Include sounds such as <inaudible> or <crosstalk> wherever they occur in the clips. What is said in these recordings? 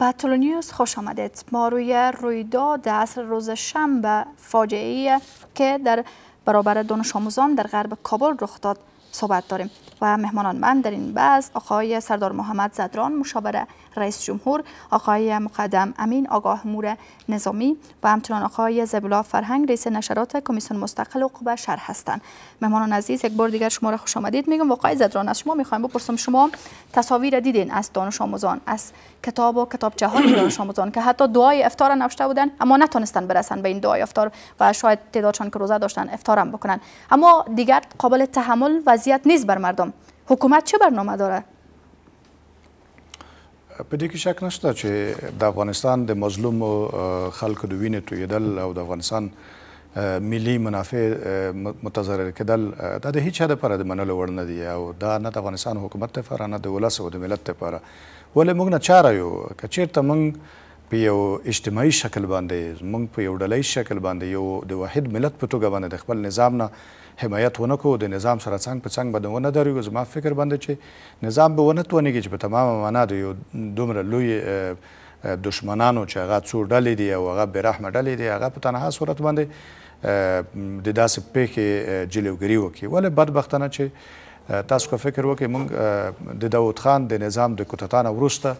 بطلو نیوز خوش آمدید ما روی رویداد عصر روز شنبه فاجعه که در برابر دانش آموزان در غرب کابل رخ داد صحبت داریم و مهمانان من در این بحث آقای سردار محمد زدران مشاور رئیس جمهور آقای مقدم امین آگاه مور نظامی و همچنان آقای زبلا فرهنگ رئیس نشرات کمیسیون مستقل حقوق بشر هستند مهمانان عزیز یک بار دیگر شما را خوش آمدید میگم واقعا زدران از شما میخوایم بپرسم شما تصاویر دیدین از دانش آموزان از کتاب و کتاب جهان <coughs> دانش آموزان که حتی دعای افطار نوشته بودن اما نتونستن برسن به این دعای افطار و شاید تعدادشان که روزه داشتن افطارم بکنن اما دیگر قابل تحمل وضعیت نیست بر مردم حکومت چه برنامه داره په دې کې شک نشته چې د افغانستان د مظلوم خلکو د وینې تویدل او د افغانستان ملي منافع متضرر کېدل دا د هیڅ هدف لپاره د منلو وړ نه دی او دا نه د افغانستان حکومت لپاره نه د ولس او د ملت لپاره ولې موږ نه چاره یو که چیرته موږ په یو اجتماعي شکل باندې موږ په یو ډلهیز شکل باندې یو د واحد ملت په توګه باندې د خپل نظام نه حمایت ونه کړو د نظام سره څنګ په څنګ به ونه درېږو زما فکر باندې چې نظام به ونه توانېږي چې په تمامه معنا د یو دومره لوی دشمنانو چې هغه څو ډلې دي او هغه بېرحمه ډلې دي هغه په تنها صورت باندې د داسې پېښې جلوګیري وکړي ولې بدبختانه چې تاسو که فکر وکړئ موږ د داود خان د نظام د کودتا نه وروسته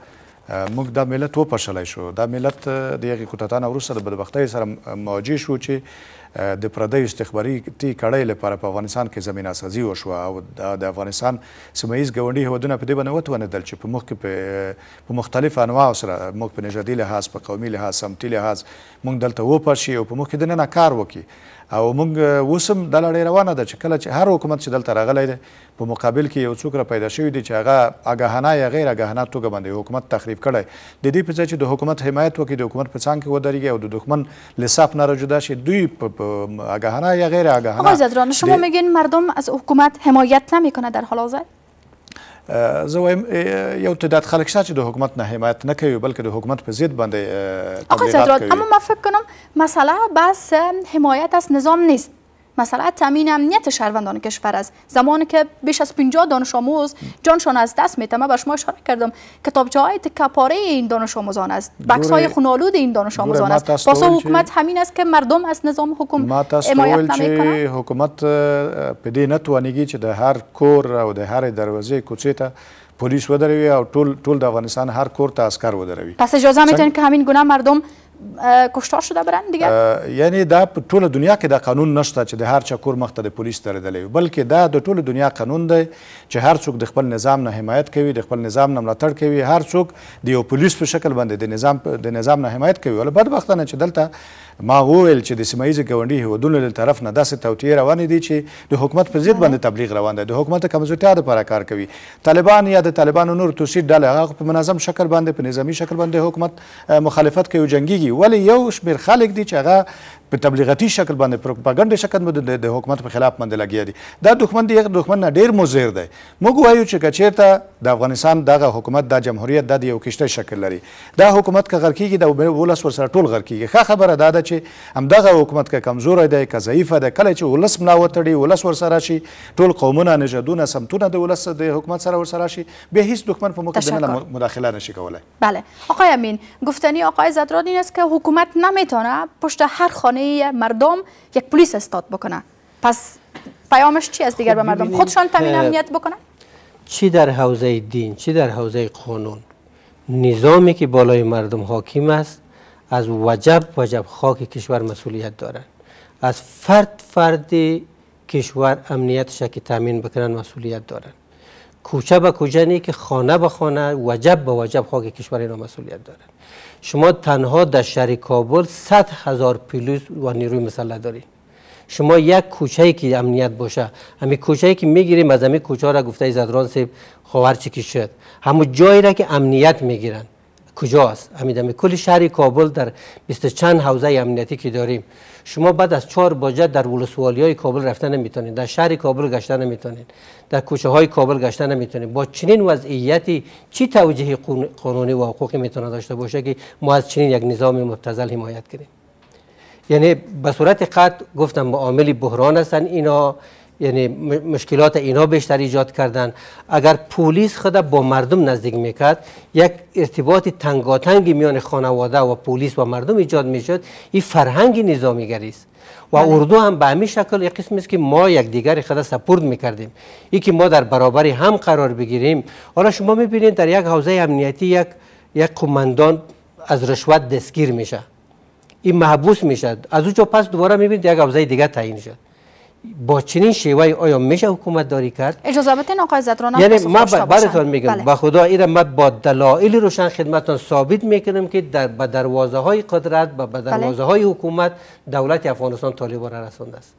موږ دا ملت وپشلی شو دا ملت د هغې کودتان وروسته د بدبختۍ سره مواجه شو چې د پردیو استخباراتي کړۍ لپاره په افغانستان کې زمینه سازي وشوه او د افغانستان سیمه ییز ګاونډي هیوادونه په دې باندې وتوانېدل چې په مخکې په مختلفو انواعو سره موږ په نژادي لحاظ په قومي لحاظ سمتي لحاظ موږ دلته وپاشي او په مخکې دننه کار وکړي او موږ اوس هم دا لړۍ روانه ده چې کله چې هر حکومت چې دلته راغلی دی په مقابل کې یو څوک را پیدا شوی دی چې هغه آګاهانه یا غیر آګاهانه توګه باندې حکومت تخریب کړی د دې په ځای چې د حکومت حمایت وکړي د حکومت په څنګ کې ودرېږي او د دښمن لصاف نه راجدا شي دوی آګاهانه یا غیر آګاهانه آقای زدران شما میگین مردم از حکومت حمایت نمیکنه در حال حاضر زه وایم یو تعداد خلک شته چې د حکومت نه حمایت نه کوي بلکې د حکومت په ضد باندې تبلیغات کوي آقای زدران اما من فکر کنم مسئله بس حمایت از نظام نیست مسئله تامین امنیت شهروندان کشور است زمانی که بیش از 50 دانش آموز جانشان از دست می بر شما اشاره کردم کتابچه های تکپاره این دانش آموزان است بکس های خونالود این دانش آموزان است پس حکومت همین است که مردم از نظام حکومت حمایت نمی حکومت پدی نتوانیگی چې در هر کور و در هر دروازه کچه تا پلیس و او ټول ټول د افغانستان هر کور ته عسکر دروی پس اجازه میتونید که همین مردم کشتار شده برن دیگه یعنی دا ټول دنیا کې دا قانون نشته چې د هر چا کور مخته د پولیس تړلې بلکې دا د ټول دنیا قانون دی چې هر څوک د خپل نظام نه حمایت کوي د خپل نظام نه ملاتړ کوي هر څوک د یو پولیس په شکل باندې د نظام د نظام نه حمایت کوي ول بدبختانه چې دلته ما وویل چې د سیمایي ګوندي هیوادونو له طرف نه داسې توطیې روانې دي چې د حکومت په ضد باندې تبلیغ روان دی د حکومت کمزورتیا لپاره کار کوي طالبان یا د طالبانو نور توسي ډلې هغه په منظم شکل باندې په نظامی شکل باندې حکومت مخالفت کوي جنگيږي ولی یو شمیر خلک دي چې هغه په تبلیغاتي شکل باندې پروپاګاندا شکل باندې د حکومت په خلاف باندې لګیا دي دا دښمن دی دښمن نه ډیر مزیر دی موږ وایو چې کچیرته د افغانستان دغه حکومت د جمهوریت د یو کشته شکل لري دا حکومت که غر کیږي د ولس ور سره ټول غر کیږي ښه خبره دا ده چې همدغه حکومت که کمزور دی که ضعیف دی کله چې ولس ملا وتړي ولس ور سره شي ټول قومونه نژادونه سمتونه د ولس د حکومت سره ور سره شي به هیڅ دښمن په مقدمه مداخله نشي کولای بله آقای امین گفتنی آقای زدران این است که حکومت نمیتونه پشت هر خانه مردم یک پلیس استاد بکنه پس پیامش چی است دیگر خب به مردم خودشان تامین امنیت بکنن چی در حوزه دین چی در حوزه قانون نظامی که بالای مردم حاکم است از وجب وجب خاک کشور مسئولیت دارند از فرد فرد کشور امنیتش که تامین بکنن مسئولیت دارند کوچه به کوچه نیه که خانه به خانه وجب به وجب خاک کشور اینا مسئولیت دارن شما تنها در شهر کابل 100 هزار پلیس و نیروی مسلح دارید شما یک کوچه که امنیت باشه همین کوچه ای که میگیریم از همین کوچه را گفته زدران سیب خواهر خب چی شد همون جایی را که امنیت میگیرن کجاست می کل شهر کابل در بیست چند حوزه امنیتی که داریم شما بعد از چهار باجه در ولسوالی های کابل رفتن نمیتونید در شهر کابل گشتن نمیتونید در کوچه های کابل گشتن نمیتونید با چنین وضعیتی چی توجه قانونی و حقوقی میتونه داشته باشه که ما از چنین یک نظام مبتزل حمایت کنیم یعنی به صورت قطع گفتم با عامل بحران هستن اینا یعنی مشکلات اینا بیشتر ایجاد کردن اگر پلیس خدا با مردم نزدیک میکرد یک ارتباط تنگاتنگ میان خانواده و پلیس و مردم ایجاد میشد این فرهنگ نظامی گریست و بله. اردو هم به همین شکل یک قسمی است که ما یک دیگر خدا سپورد میکردیم ای که ما در برابر هم قرار بگیریم حالا شما میبینید در یک حوزه امنیتی یک یک قماندان از رشوت دستگیر میشه این محبوس میشد از اونجا پس دوباره میبینید یک حوزه دیگر تعیین شد با چنین شیوه آیا میشه حکومت داری کرد اجازه بدین آقای زدران یعنی ما براتون میگم بله. خدا ایره ما با دلایل روشن خدمتان ثابت میکنم که در به دروازه های قدرت به بله. دروازه های حکومت دولت افغانستان طالبان رسانده است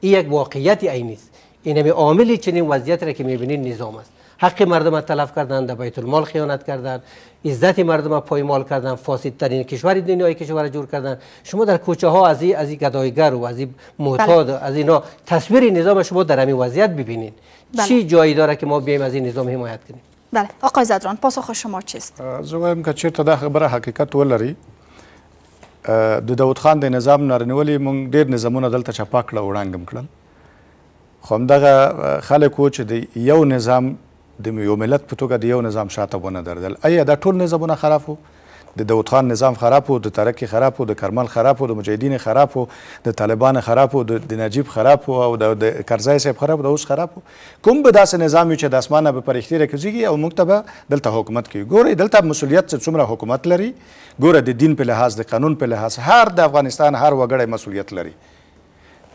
این یک واقعیت عینی است این عامل چنین وضعیت را که میبینید نظام است حق مردم را تلف کردند در بیت المال خیانت کردند عزت مردم را پایمال کردند فاسدترین کشور دنیای کشور جور کردند شما در کوچه ها از این از گدایگر و از این معتاد بله. از اینا تصویر نظام شما در همین وضعیت ببینید چی بله. جایی داره که ما بیم از این نظام حمایت کنیم بله آقای زدران پاسخ شما چیست از که چیرته ده خبره حقیقت ولری د داوود خان د نظام نارنولې مونږ ډیر نظامونه دلته چپا کړه کړل خو همدغه خلکو چې د یو نظام د یو ملت په توګه د یو نظام شاته ونه دردل آیا دا ټول نظامونه خراب وو د داود خان نظام خراب وو د ترقی خراب وو د کرمل خراب وو د مجاهدین خراب وو د طالبان خراب وو د نجیب خراب وو او د کرزای صاحب خراب وو د اوس خراب وو کوم به داسې نظام وي چې د اسمانه به پرښتې راکوزیږي او موږ ته به دلته حکومت کوي ګورئ دلته مسؤلیت څومره حکومت لري ګوره د دین په لحاظ د قانون په لحاظ هر د افغانستان هر وګړی مسؤلیت لري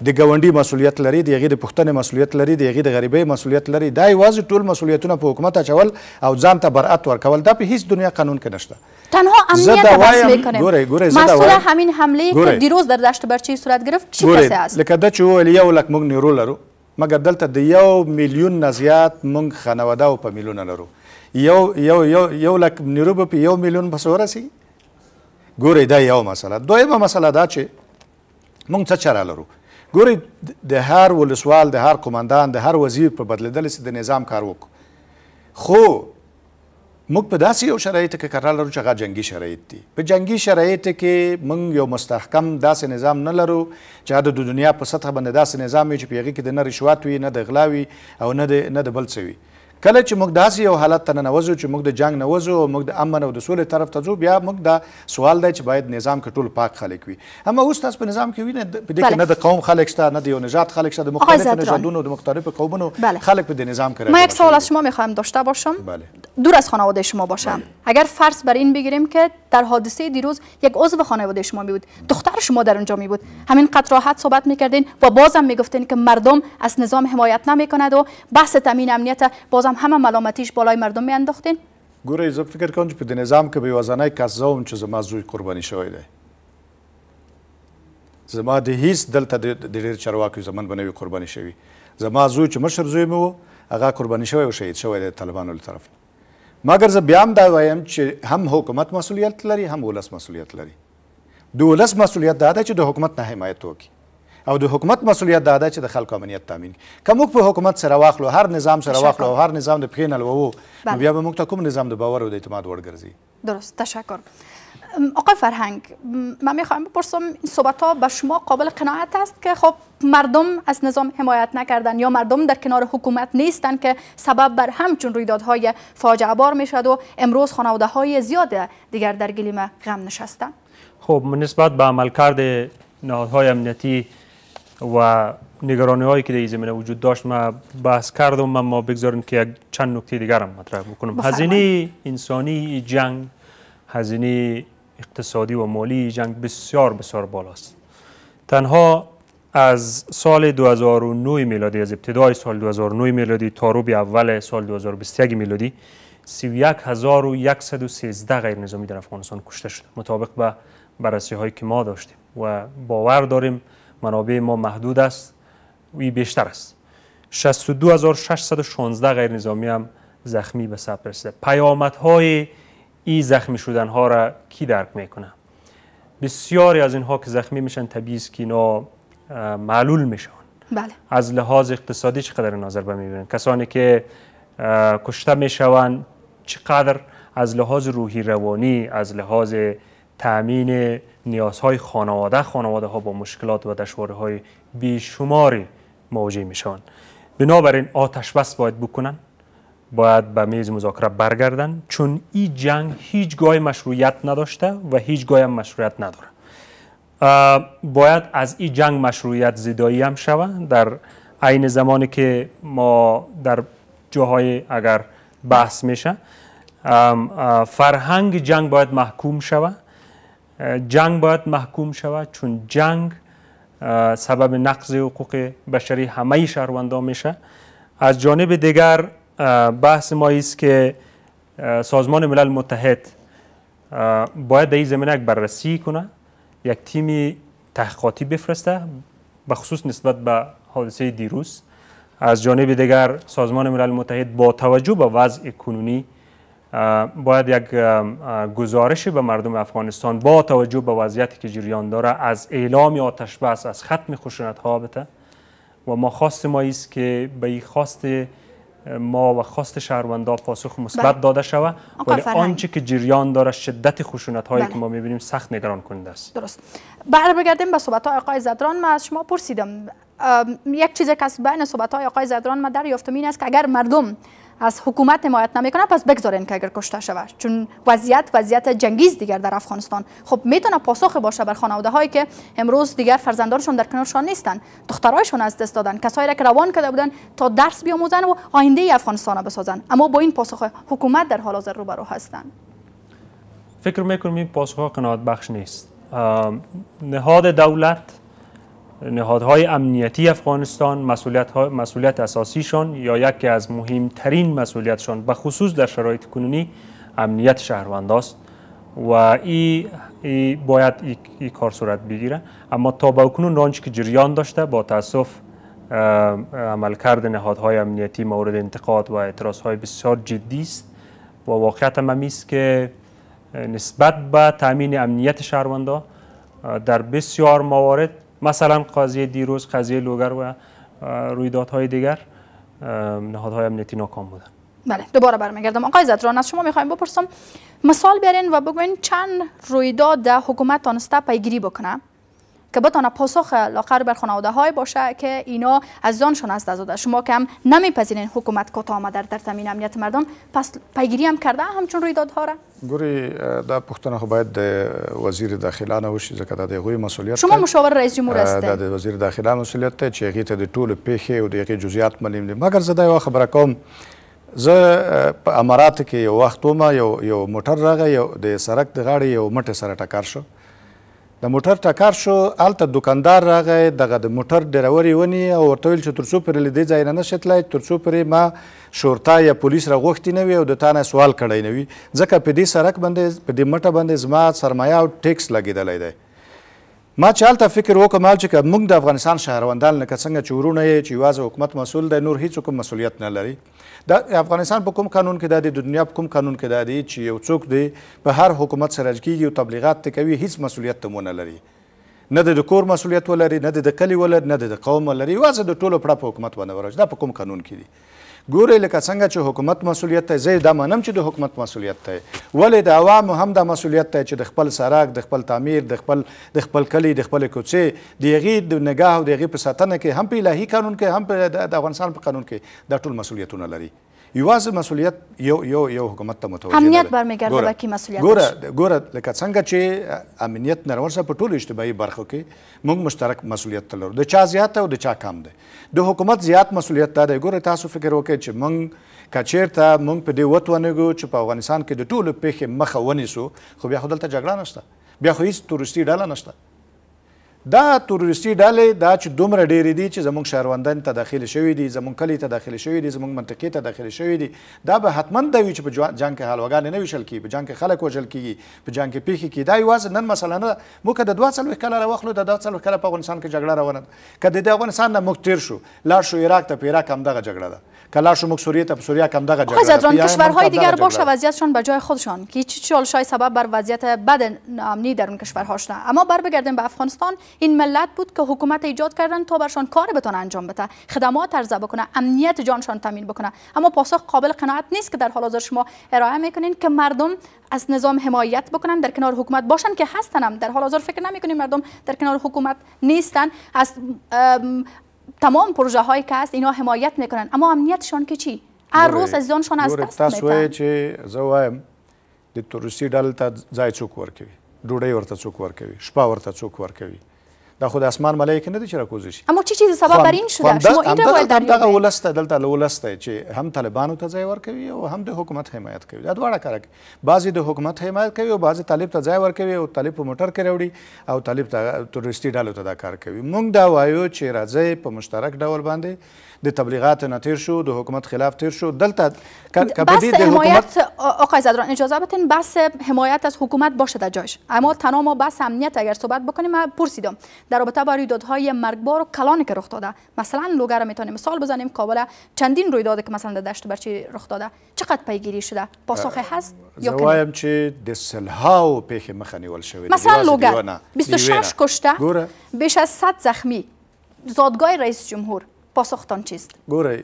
د ګاونډي مسولیت لري د هغې د پوښتنې مسولیت لري د هغې د غریبۍ مسولیت لري دا یوازې ټول مسولیتونه په حکومت اچول او ځان ته برأت ورکول دا په هیڅ دنیا قانون کې نشته تنها امنیت بحث میکنیم گوره گوره مسئول همین حمله که دیروز در دشت برچه صورت گرفت چی کسی است لکه دا چې وویل یو لک موږ نیرو لرو مګر دلته د یو میلیون نه زیات موږ خانواده او په میلیونه لرو یو یو یو یو لک نیرو به په یو میلیون پسې ورسي ګورئ دا یو مسله دویمه مسله دا چې موږ څه چاره لرو ګوري د هر ولسوال د هر کمانډان د هر وزیر په بدلیدل سي د نظام کار وکړو خو موږ په داسې یو شرایط کې قرار لرو چې هغه جنگي شرایط دي په جنگي شرایط کې موږ یو مستحکم داسې نظام نه لرو چې د دنیا په سطح باندې داسې نظام وي چې په هغه کې د نه رشوت وي نه د غلا وي او نه د نه د بل څه وي کله چې موږ داسې یو حالت ته ننوځو چې موږ د جنگ نه وځو موږ د امن او د سولې طرف ته ځو بیا موږ دا سوال دی چې باید نظام کې ټول پاک خلک وي اما اوس تاسو په نظام کې وینئ په دې کې نه د قوم خلک شته نه د یو نژاد خلک شته د مختلفو نژادونو د مختلفو قومونو خلک به د نظام کې ما یک سوال از شما میخواهم داشته باشم بله. دور از خانواده شما باشم بله. اگر فرض بر این بگیریم که در حادثه دیروز یک عضو خانواده شما می بود دختر شما در اونجا می بود همین قد راحت صحبت میکردین و بازم میگفتین که مردم از نظام حمایت کند و بحث تامین امنیت بازم همه ملامتیش بالای مردم میانداختین گوره ایزا فکر کن که به نظام که به وزنه کسا اون چیز زوی قربانی شویده زما د هیس دلته د ډېر چرواکی زمن بنوی قربانی شوي زما زوی چې مشر زوی و شوی او شهید شوی د طالبانو مګر زه بیا هم دا وایم چې هم حکومت مسؤلیت لري هم ولس مسؤلیت لري د ولس مسؤلیت دا ده چې د حکومت نه حمایت وکړي او د حکومت مسولیت داده ده چې د خلکو امنیت تامین که په حکومت سره واخلو هر نظام سره واخلو هر نظام د پښې وو بله. بیا به موږ کوم نظام د باور او د اعتماد وړ ګرځي درست تشکر آقای فرهنگ من میخواهم بپرسم این صحبت ها به شما قابل قناعت است که خب مردم از نظام حمایت نکردن یا مردم در کنار حکومت نیستند که سبب بر همچون رویدادهای فاجعه بار میشد و امروز خانواده های زیاد دیگر در گلیمه غم نشسته. خب نسبت به عملکرد نهادهای امنیتی و نگرانی هایی که در زمینه وجود داشت ما بحث کردم اما بگذاریم که یک چند نکته دیگرم مطرح بکنم هزینه انسانی جنگ هزینه اقتصادی و مالی جنگ بسیار بسیار بالاست تنها از سال 2009 میلادی از ابتدای سال 2009 میلادی تا روبی اول سال 2021 میلادی 31113 غیر نظامی در افغانستان کشته شد مطابق به بررسی هایی که ما داشتیم و باور داریم منابع ما محدود است وی بیشتر است 62616 غیر نظامی هم زخمی به ثبت رسیده های این زخمی شدن ها را کی درک میکنه بسیاری از اینها که زخمی میشن طبیعی است که معلول میشن بله. از لحاظ اقتصادی چقدر نظر به میبینن کسانی که کشته میشوند چقدر از لحاظ روحی روانی از لحاظ تأمین نیازهای خانواده خانواده ها با مشکلات و دشواره های بیشماری مواجه میشون بنابراین آتش بس باید بکنن باید به میز مذاکره برگردن چون این جنگ هیچگاه مشروعیت نداشته و هیچگاه هم مشروعیت نداره باید از این جنگ مشروعیت زیدایی هم شود در عین زمانی که ما در جاهای اگر بحث میشه فرهنگ جنگ باید محکوم شود جنگ باید محکوم شود چون جنگ سبب نقض حقوق بشری همه شهروندان میشه از جانب دیگر بحث ما است که سازمان ملل متحد باید در این زمینه یک بررسی کنه یک تیم تحقیقاتی بفرسته به خصوص نسبت به حادثه دیروز از جانب دیگر سازمان ملل متحد با توجه به وضع کنونی باید یک گزارشی به مردم افغانستان با توجه به وضعیتی که جریان داره از اعلام آتش بس از ختم خشونت ها و ما خواست ما است که به این خواست ما و خواست شهروندا پاسخ مثبت بله. داده شود ولی آنچه که جریان داره شدت خشونت هایی که بله. ما میبینیم سخت نگران کننده است درست بعد بگردیم به صحبت های آقای زدران ما از شما پرسیدم یک چیز که از بین صحبت های آقای زدران ما دریافتم این است که اگر مردم از حکومت حمایت نمیکنه پس بگذارین که اگر کشته شود چون وضعیت وضعیت جنگی دیگر در افغانستان خب میتونه پاسخ باشه بر خانواده هایی که امروز دیگر فرزندانشون در کنارشان نیستن دخترایشون از دست دادن کسایی را که روان کرده بودن تا درس بیاموزن و آینده ای افغانستان بسازن اما با این پاسخ حکومت در حال حاضر روبرو هستند فکر میکنم این پاسخ قناعت بخش نیست نهاد دولت نهادهای امنیتی افغانستان مسئولیت, مسئولیت اساسیشان یا یکی از مهمترین مسئولیتشان به خصوص در شرایط کنونی امنیت شهرونداست است و این ای باید ای کار صورت بگیره اما تا به اکنون رانچ که جریان داشته با تاسف عملکرد نهادهای امنیتی مورد انتقاد و اعتراض های بسیار جدی است و واقعیت هم است که نسبت به تامین امنیت شهروندا در بسیار موارد مثلا قضیه دیروز قضیه لوگر و رویدادهای دیگر نهادهای امنیتی ناکام بودن بله دوباره برمیگردم آقای زدران از شما میخوایم بپرسم مثال بیارین و بگوین چند رویداد حکومت تانسته پیگیری بکنه که بتانه پاسخ لاغر بر خانواده های باشه که اینا از زانشان است آزاده شما که هم نمیپذیرین حکومت کوتاه آمده در تامین امنیت مردم پس پیگیری هم کرده همچون رویدادها را ګوري دا پښتنه خو باید د وزیر داخله نه وشي ځکه دا د هغوی مسولیت شما مشاور رئیس جمهور هستی دا د وزیر داخله مسولیت دی چې هغې ته د ټولو پیښې او د هغې جزئیات معلوم دي مګر زه دا یوه خبره کوم زه په اماراتو کې یو وخت وم یو یو موټر راغی یو د سړک د غاړې یو مټې سره ټکر شو د موټر ټکر شو هلته دکاندار راغی دغه د موټر ډرور یې ونیې او ورته ویل چې تر څو پرې له دې ځای نه نشي تللی تر څو پرې ما شورتا یا پولیس راغوښتي نه وي او د تا نه سوال کړی نه وي ځکه په دې سړک باندې په دې مټه باندې زما سرمایه او ټیکس لګېدلی دی ما چې هلته فکر وکړ مال چې موږ د افغانستان شهروندان لکه څنګه چې ورونه یې چې یوازې حکومت مسؤل دی نور هیڅ کوم مسؤلیت نه لري د افغانستان په کوم قانون کې دا دی د دنیا په کوم قانون کې دا دی چې یو څوک دی په هر حکومت سره کېږي او تبلیغات ته کوي هیڅ مسؤلیت ته نه لري نه د کور مسؤلیت ولري نه د کلی ولري نه د قوم ولري یوازې د ټولو پړه په حکومت باندې ورج دا په کوم قانون کې دی ګورئ لکه څنګه چې حکومت مسؤلیت دی زه دا منم چې د حکومت مسؤلیت دی ولې د عوامو هم دا مسؤلیت دی چې د خپل سړک د خپل تعمیر د خپل د خپل کلي د خپل کوڅې د هغې د نګاه او د هغې په ساتنه کې هم په الهي قانون کې هم د افغانستان په قانون کې دا ټول مسؤلیتونه لري یوازې مسولیت یو یو یو حکومت ته متوجه امنیت برمیګرده کې مسولیت ګوره ګوره لکه څنګه چې امنیت نړیوال سره په ټولو اجتماعي برخو کې موږ مشترک مسولیت لرو د چا زیات او د چا کم دی د حکومت زیات مسولیت دا دی ګوره تاسو فکر وکړئ چې موږ کچیرته موږ په دې وتوانېږو چې په افغانستان کې د ټولو پیښې مخه ونیسو خو بیا خو دلته جګړه نشته بیا خو هیڅ تورستي ډله نشته دا تروریستي ډلې دا چې دومره ډېرې دي چې زموږ شهروندان ته داخل شوي دي زموږ کلی ته داخل شوي دي زموږ منطقې ته داخل شوي دي دا به حتما دا وي چې په جنګ کې حلواګانې نه ویشل کېږي په جنګ کې خلک وژل کېږي په جنګ کې پیښې کې دا یوازې نن مسله نه موږ که د دوه څلوېښت کاله راواخلو د دوه څلوېښت کاله په افغانستان کې جګړه روانه ده که د دې افغانستان نه موږ تېر شو لاړ شو عراق ته په عراق همدغه جګړه ده کلا شو سوریه تا سوریه کم دغه جګړه خزدران کشورهای دیگر باشه وضعیتشون به جای خودشان که هیچ چالشای سبب بر وضعیت بد امنی در اون کشورهاش نه اما بر بگردیم به افغانستان این ملت بود که حکومت ایجاد کردن تا برشان کار بتون انجام بده خدمات عرضه بکنه امنیت جانشان تامین بکنه اما پاسخ قابل قناعت نیست که در حال حاضر شما ارائه میکنین که مردم از نظام حمایت بکنن در کنار حکومت باشن که هم در حال حاضر فکر نمیکنین مردم در کنار حکومت نیستن از تمام پروژه هایی که هست اینا حمایت میکنن اما امنیتشان که چی هر روز از جانشان از دست د ته څوک ورکوي دا خو د اسمان ملایکه نه دي چې راکوزي شي اما چی چیز سبب بر این شده شما این رو باید دریابید دغه ولسته دلته ولسته چې هم طالبانو ته ځای ورکوي او هم د حکومت حمایت کوي دا دواړه کار کوي بعضی د حکومت حمایت کوي او بعضی طالب ته ځای ورکوي او طالب په موټر کې راوړي او طالب ته تروریستي ډلو ته دا کار کوي موږ دا وایو چې راځي په مشترک ډول باندې د تبلیغات نه تیر شو د حکومت خلاف تیر شو دلته بس حمایت آقای زدران اجازه تن بس حمایت از حکومت باشه در جایش اما تنها ما بس امنیت اگر صحبت بکنیم ما پرسیدم در رابطه با رویدادهای مرگبار و کلانی که رخ داده مثلا لوگر میتونیم مثال بزنیم کابل چندین رویداد که مثلا در دشت برچی رخ داده چقدر پیگیری شده پاسخ هست یا زوایم چې د سلها پیښې مخه نیول شوید مثلا لوګر 26 کشته بیش از 100 زخمی زادگاه رئیس جمهور پاسختان چیست ګورئ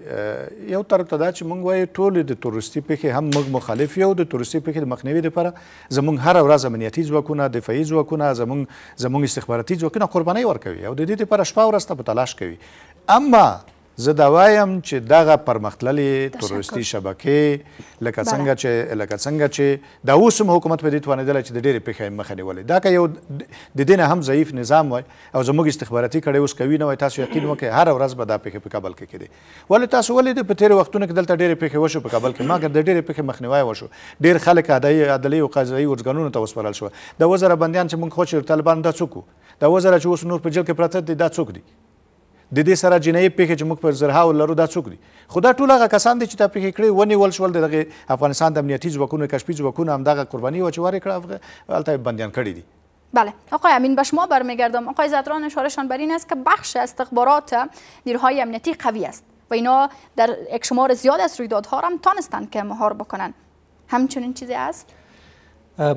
یو طرف ته دا چې موږ وایو ټول د تروریستي پیښې هم موږ مخالف یو د تروریستي پیښې د مخنیوي لپاره زموږ هر ورځ امنیتي ځواکونه دفاعي ځواکونه زموږ زموږ استخباراتي ځواکونه قرباني ورکوي او د دې لپاره شپه ورځ ته په تلاش کوي اما زه دا وایم چې دغه پرمختللې تروریستي شبکې لکه څنګه چې لکه څنګه چې دا اوس هم حکومت په دې توانېدلی چې د ډېرې پیښې مخه نیولې دا که یو د دې نه هم ضعیف نظام وای او زموږ استخباراتي کړۍ اوس کوي نه وای تاسو یقین وکړئ هره ورځ به دا پیښې په کابل کې کېدې ولې تاسو ولې د په تېرو وختونو کې دلته ډېرې پیښې وشو په کابل کې مګر د ډېرې پیښې مخنیوی وشو ډېر خلک عدلي او قضایي ارزګانونو ته وسپارل شوه د وزره بندیان چې موږ خو چې طالبان دا څوک دا وزره چې اوس نور په جیل کې پراته دي دا څوک دي د دې سره جنایي پیښې چې موږ پر زرهاو لرو دا څوک دي خو دا ټول هغه کسان دي چې دا پیښې کړې ونیول شول دغه افغانستان د امنیتي ځواکونو کشفي ځواکونو همدغه قرباني وه چې وارې کړه هلته بندیان کړي دي بله آقای امین به شما برمیگردم آقای زدران اشارهشان بر این است که بخش از استخبارات نیروهای امنیتی قوی است و اینا در یک شمار زیاد از رویدادها هم تانستند که مهار بکنن همچنین چیزی است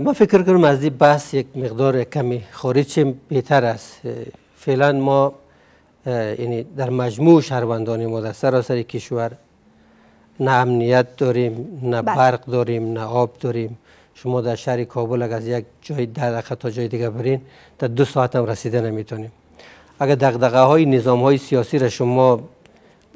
ما فکر کنم از بحث یک مقدار کمی خارج بهتر است فعلا ما یعنی در مجموع شهروندان ما در سراسر کشور نه امنیت داریم نه بله. برق داریم نه آب داریم شما در شهر کابل اگر از یک جای در تا جای دیگه برین تا دو ساعت هم رسیده نمیتونیم اگر دغدغه های نظام های سیاسی را شما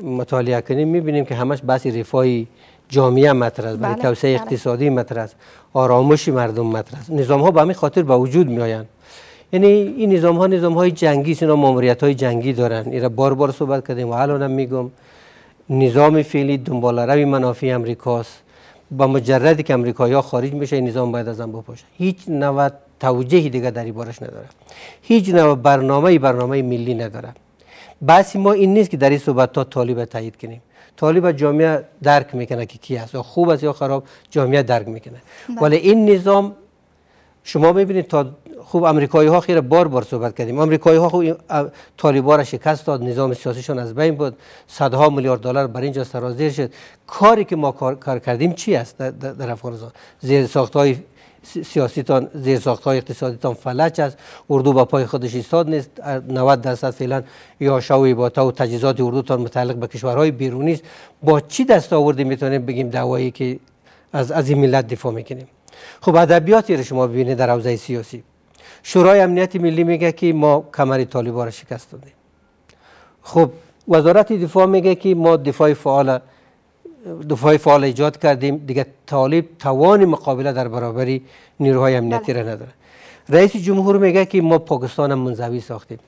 مطالعه کنیم میبینیم که همش بس رفاهی جامعه مطرح است برای بله، توسعه بله. اقتصادی مطرح است آرامش مردم مطرح است نظام ها به همین خاطر به وجود می یعنی این نظام ها نظام های جنگی است ماموریت های جنگی دارن را بار بار صحبت کردیم و هم میگم نظام فعلی دنبال روی منافع امریکاست با مجردی که امریکایی ها خارج میشه این نظام باید از هم بپاشه هیچ نوع توجهی دیگه در بارش نداره هیچ نوع برنامه برنامه ملی نداره بحث ما این نیست که در این صحبت تا طالب تایید کنیم طالب جامعه درک میکنه که کی هست خوب است یا خراب جامعه درک میکنه بله. ولی این نظام شما میبینید تا خوب امریکایی خیر بار بار صحبت کردیم امریکایی ها خوب طالبان را شکست داد نظام سیاسیشون از بین بود صدها میلیارد دلار بر اینجا سرازیر شد کاری که ما کار, کار کردیم چی است در, در افغانستان زیر ساخت های سیاسیتان زیر ساخت های تان فلج است اردو با پای خودش ایستاد نیست 90 درصد فعلا یا شاو با و تجهیزات تان متعلق به کشورهای بیرونی است با چی دست آوردی میتونیم بگیم دعوایی که از از این ملت دفاع میکنیم خب ادبیاتی رو شما ببینید در حوزه سیاسی شورای امنیت ملی میگه که ما کمر طالبان را شکست دادیم خب وزارت دفاع میگه که ما دفاع فعال دفاع فعال ایجاد کردیم دیگه طالب توان مقابله در برابری نیروهای امنیتی بله. را نداره رئیس جمهور میگه که ما پاکستان منزوی ساختیم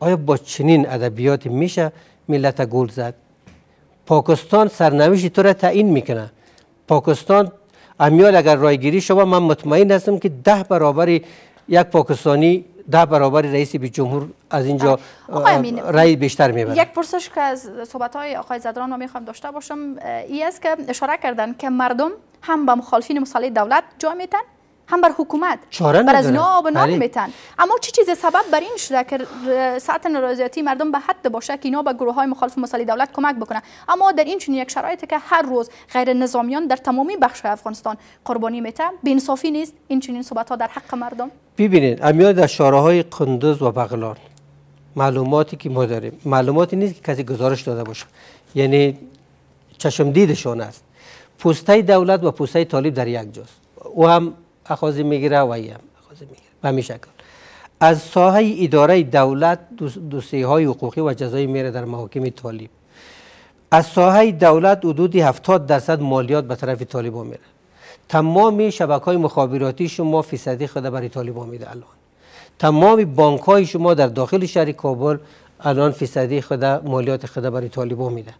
آیا با چنین ادبیات میشه ملت گل زد پاکستان سرنوشت تو را تعیین میکنه پاکستان امیال اگر رایگیری شما من مطمئن هستم که ده برابری یک پاکستانی ده برابر رئیس جمهور از اینجا رای بیشتر میبره یک پرسش که از صحبت های آقای زدران رو میخوام داشته باشم ای است که اشاره کردن که مردم هم با مخالفین مصالح دولت جا میتن هم بر حکومت بر از اینا آب بله. میتن اما چه چی چیز سبب بر این شده که سطح نارضایتی مردم به حد باشه که اینا به گروه های مخالف مسئله دولت کمک بکنه اما در این چنین یک شرایط که هر روز غیر نظامیان در تمامی بخش افغانستان قربانی میتن به انصافی نیست این چنین صحبت ها در حق مردم ببینید امیاد در شاره های قندز و بغلان معلوماتی که ما داریم معلوماتی نیست که کسی گزارش داده باشه یعنی چشم دیدشون است پوسته دولت و پوسته طالب در یک جاست او هم اخاذی میگیره و ایم میگیره به همین از ساحه اداره دولت دوسیه های حقوقی و جزایی میره در محاکم طالب از ساحه دولت حدود 70 درصد مالیات به طرف طالب میره تمام شبکه های مخابراتی شما فیصدی خود برای طالب میده الان تمام بانک های شما در داخل شهر کابل الان فیصدی خود مالیات خود برای طالب میده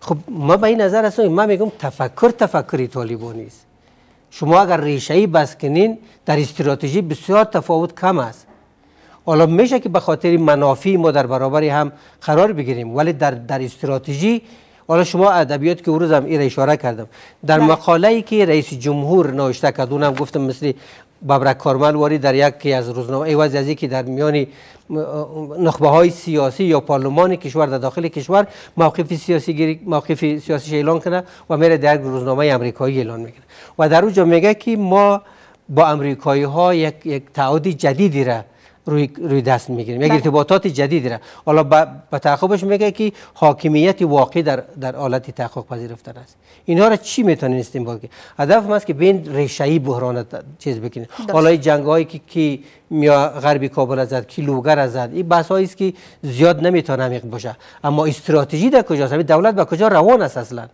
خب ما به این نظر هستم من میگم تفکر تفکری طالبانی است شما اگر ریشه ای بس در استراتژی بسیار تفاوت کم است حالا میشه که به خاطر منافع ما در برابر هم قرار بگیریم ولی در در استراتژی حالا شما ادبیات که روزم این اشاره کردم در بله. مقاله که رئیس جمهور نوشته کرد اونم گفتم مثل ببرک کارمن واری در یکی از روزنامه ایواز که در میان نخبه های سیاسی یا پارلمان کشور در داخل کشور موقف سیاسی گیری موقف سیاسی اعلان کنه و میره در یک روزنامه امریکایی اعلان میکنه و در اونجا میگه که ما با امریکایی ها یک, یک تعهد جدیدی را روی, روی دست میگیریم یک بله. ارتباطات جدید را حالا به تعقبش میگه که حاکمیت واقعی در در حالت تحقق پذیرفتن است اینها را چی میتونیم استنباط کنیم هدف ما است که بین ریشه ای بحران چیز بکنیم حالا جنگ هایی که, که یا غربی کابل ازد کی ازد این بحث است که زیاد نمیتونه عمیق باشه اما استراتژی در کجاست دولت به کجا روان است اصلا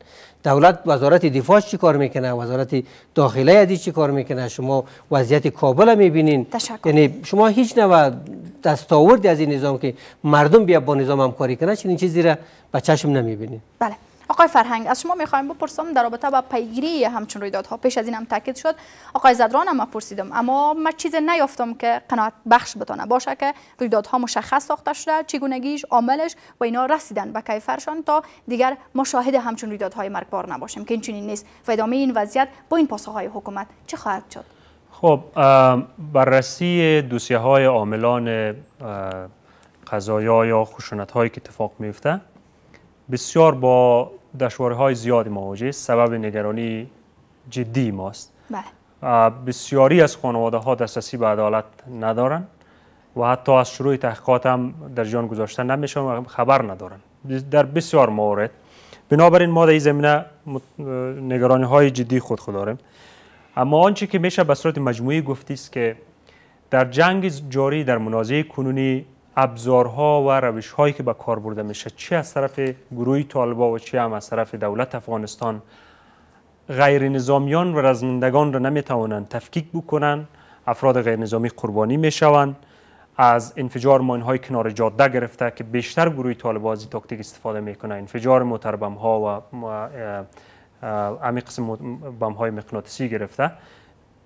دولت وزارت دفاع چی کار میکنه وزارت داخله ادی چی کار میکنه شما وضعیت کابل میبینین یعنی شما هیچ نوع دستاوردی از این نظام که مردم بیا با نظام همکاری کنه چنین چیزی را به چشم نمیبینین بله آقای فرهنگ از شما میخوایم بپرسم در رابطه با پیگیری همچون رویدادها پیش از این هم تاکید شد آقای زدران هم پرسیدم اما من چیز نیافتم که قناعت بخش بتانه باشه که رویدادها مشخص ساخته شده چگونگیش عاملش و اینا رسیدن به کیفرشان تا دیگر مشاهده همچون رویدادهای مرگبار نباشیم که این نیست و ادامه این وضعیت با این پاسخهای حکومت چه خواهد شد خب بررسی دوسیه های عاملان قضایا یا خشونت هایی که اتفاق میفته بسیار با دشواره های زیادی مواجه است سبب نگرانی جدی ماست بله. بسیاری از خانواده ها دسترسی به عدالت ندارن و حتی از شروع تحقیقات هم در جان گذاشته نمیشن و خبر ندارن در بسیار موارد بنابراین ما در این زمینه نگرانی های جدی خود خود داریم اما آنچه که میشه به صورت مجموعی گفتی که در جنگ جاری در منازعه کنونی ابزارها و روش هایی که به کار برده میشه چه از طرف گروه طالبا و چه هم از طرف دولت افغانستان غیر نظامیان و رزمندگان را نمیتوانند تفکیک بکنند افراد غیر نظامی قربانی میشوند از انفجار ماین های کنار جاده گرفته که بیشتر گروه طالبا از تاکتیک استفاده میکنند انفجار موتربم ها و امی قسم بم های مغناطیسی گرفته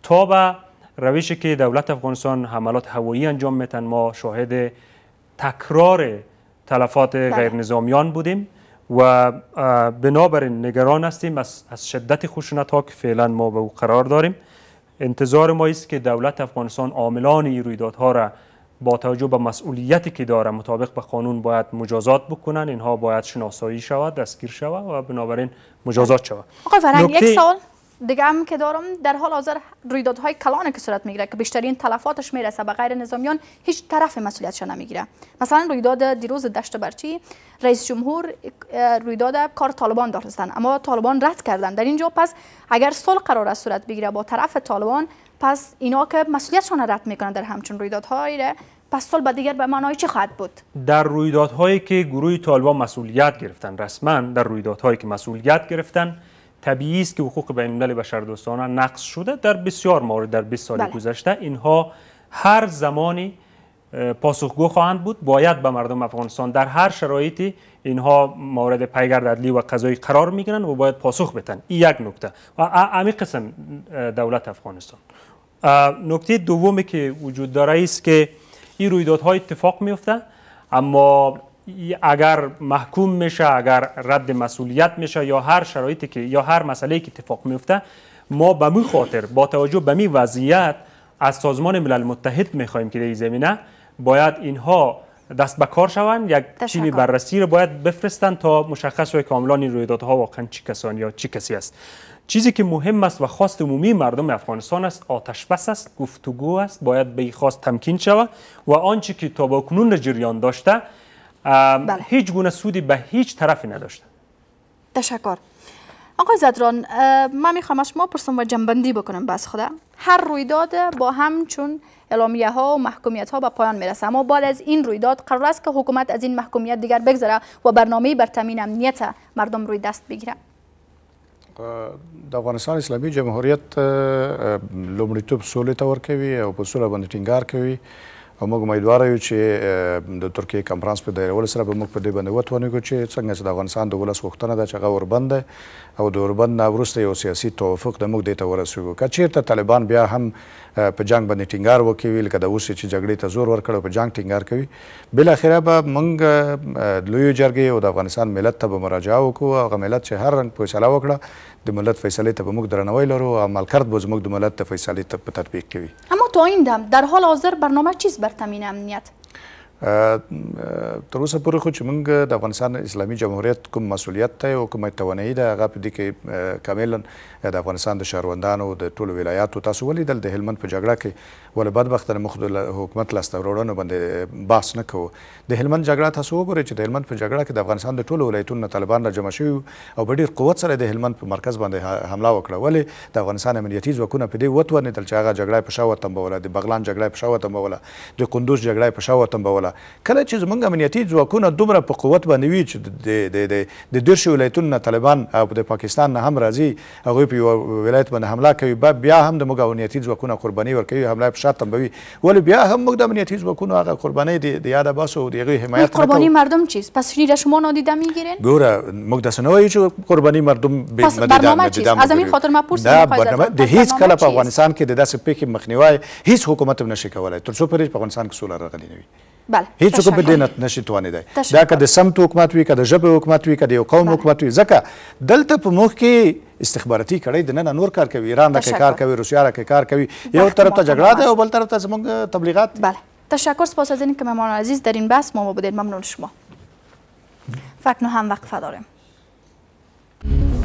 تا به روشی که دولت افغانستان حملات هوایی انجام میتن ما شاهد تکرار تلفات بله. غیر نظامیان بودیم و بنابراین نگران هستیم از, شدت خشونت ها که فعلا ما به او قرار داریم انتظار ما است که دولت افغانستان عاملان این ها را با توجه به مسئولیتی که داره مطابق به قانون باید مجازات بکنن اینها باید شناسایی شود دستگیر شود و بنابراین مجازات شود آقای یک سال دیگه هم که دارم در حال حاضر رویدادهای کلانه که صورت میگیره که بیشترین تلفاتش میرسه به غیر نظامیان هیچ طرف مسئولیتش نمیگیره مثلا رویداد دیروز دشت برچی رئیس جمهور رویداد کار طالبان داشتن اما طالبان رد کردن در اینجا پس اگر صلح قرار است صورت بگیره با طرف طالبان پس اینا که مسئولیتشان رد میکنن در همچون رویدادهایی پس صلح به دیگر به معنای چی خواهد بود در رویدادهایی که گروه طالبان مسئولیت گرفتن رسما در رویدادهایی که مسئولیت گرفتن طبیعی است که حقوق بین الملل دوستانه نقص شده در بسیار موارد در 20 سال بله. گذشته اینها هر زمانی پاسخگو خواهند بود باید به مردم افغانستان در هر شرایطی اینها مورد پیگرد عدلی و قضایی قرار میگیرند و باید پاسخ بتن این یک نکته و امی قسم دولت افغانستان نکته دومی که وجود داره است که این رویدادها اتفاق میفته اما اگر محکوم میشه اگر رد مسئولیت میشه یا هر شرایطی که یا هر مسئله که اتفاق میفته ما به می خاطر با توجه به می وضعیت از سازمان ملل متحد میخوایم که در زمینه باید اینها دست به کار شوند یک تیم بررسی رو باید بفرستن تا مشخص شود کاملا این رویدادها واقعا چه کسانی یا چه کسی است چیزی که مهم است و خواست عمومی مردم افغانستان است آتش بس است گفتگو است باید به خواست تمکین شود و آنچه که تا به کنون جریان داشته بله. هیچ گونه سودی به هیچ طرفی نداشته تشکر آقای زدران من میخوام از شما پرسم و جنبندی بکنم بس خودم هر رویداد با همچون اعلامیه ها و محکومیت ها به پایان میرسه اما بعد از این رویداد قرار است که حکومت از این محکومیت دیگر بگذره و برنامه بر تامین امنیت مردم روی دست بگیره د افغانستان اسلامی جمهوریت لومریتوب سولی ته ورکوي او په سوله باندې او موږ امیدوار یو چې د ترکیه کانفرنس په دایره سره به موږ په دې باندې وتوانیږو چې څنګه چې د افغانستان د ولس غوښتنه ده چې هغه وربند او د وربند نه وروسته یو سیاسي توافق د موږ دې ته ورسیږو که چیرته طالبان بیا هم په جنگ باندې ټینګار وکړي لکه د اوس چې جګړې ته زور ورکړ او په جنگ ټینګار کوي بل اخره به موږ لوی جرګې او د افغانستان ملت ته به مراجعه وکړو هغه ملت چې هر رنګ فیصله وکړه د ملت فیصلې ته به موږ درناوی لرو او عمل کرد به زموږ د ملت د فیصلې ته په تطبیق کوي تا این دم در حال حاضر برنامه چیست بر تامین امنیت تر اوسه پورې خو چې موږ د افغانستان اسلامي جمهوریت کوم مسولیت ته او کومه توانایي ده هغه په دې کې کاملا د افغانستان د شهروندانو د ټولو ولایاتو تاسو ولیدل د هلمند په جګړه کې ول بدبختانه مخ د حکومت لاسته وروړنو باندې بحث نه کوو د هلمند جګړه تاسو وګورئ چې د هلمند په جګړه کې د افغانستان د ټولو ولایتونو طالبان را جمع شوي او په ډېر قوت سره د هلمند په مرکز باندې حمله وکړه ولې د افغانستان امنیتي ځواکونه په دې وتوانېدل چې هغه جګړه په شا وتمبوله د بغلان جګړه په شا وتمبوله د کندوز جګړه په شا وتمبوله وکړه کله چې زموږ امنیتي ځواکونه دومره په قوت باندې وي چې د د د دیرشو ولایتونو نه طالبان او د پاکستان نه هم راځي هغوی په یوه ولایت باندې حمله کوي به بیا هم د موږ امنیتي ځواکونه قرباني ورکوي حمله په شا تنبوي ولې بیا هم موږ د امنیتي ځواکونو هغه قرباني د یاد باسو د هغوی حمایت قربانی مردم چیست پس شیر شما نادیده میگیرین گوره موږ داسې نه وایو چې قرباني مردم به برنامه چیست از همین خاطر ما پرسیدم برنامه د هیڅ کله په افغانستان کې د داسې پیښې مخنیوی هیڅ حکومت هم نشي کولای تر څو پورې په افغانستان کې سوله راغلې نه وي بله هیڅ څوک په دې نه نشي توانیدای دا که د سمت حکومت وي که د ژبې حکومت وي که د یو قوم حکومت وي ځکه دلته په مخ کې استخباراتي کړۍ د نن نور کار کوي ایران راکې کار کوي روسیا راکې کار کوي یو طرف ته جګړه ده او بل طرف ته زموږ تبلیغات بله تشکر سپاس از اینکه مهمان عزیز در این بحث ما بودید ممنون شما فکنو هم وقفه داریم